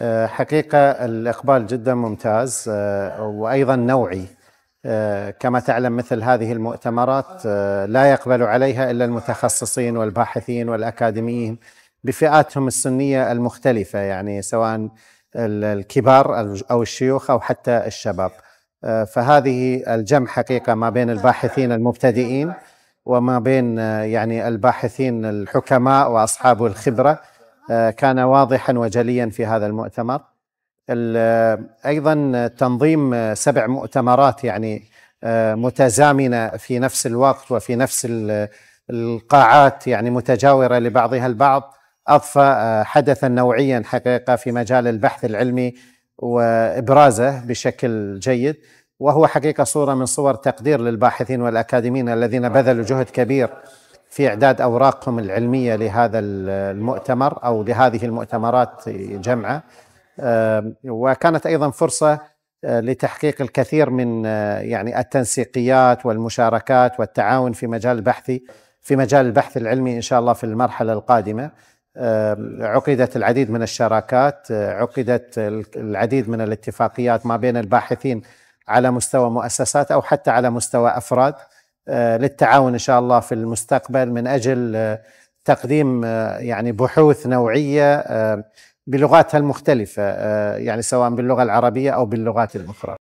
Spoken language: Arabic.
آه، حقيقة الإقبال جدا ممتاز آه، وأيضا نوعي آه، كما تعلم مثل هذه المؤتمرات لا يقبل عليها إلا المتخصصين والباحثين والأكاديميين بفئاتهم السنية المختلفة يعني سواء الكبار أو الشيوخ أو حتى الشباب فهذه الجمع حقيقة ما بين الباحثين المبتدئين وما بين يعني الباحثين الحكماء وأصحاب الخبرة آه، كان واضحا وجليا في هذا المؤتمر آه، ايضا تنظيم آه، سبع مؤتمرات يعني متزامنه في نفس الوقت وفي نفس القاعات يعني متجاوره لبعضها البعض اضفى حدثا نوعيا حقيقه في مجال البحث العلمي وابرازه بشكل جيد وهو حقيقه صوره من صور تقدير للباحثين والاكاديميين الذين بذلوا جهد كبير في إعداد أوراقهم العلمية لهذا المؤتمر أو لهذه المؤتمرات جمعة آه، وكانت أيضا فرصة آه، لتحقيق الكثير من آه، يعني التنسيقيات والمشاركات والتعاون في مجال بحثي في مجال البحث العلمي إن شاء الله في المرحلة القادمة عقدت العديد من الشراكات عقدت العديد من الاتفاقيات ما بين الباحثين على مستوى مؤسسات أو حتى على مستوى أفراد آه، للتعاون ان شاء الله في المستقبل من اجل آه، تقديم آه، يعني بحوث نوعيه بلغاتها المختلفه يعني سواء باللغه العربيه او باللغات الاخرى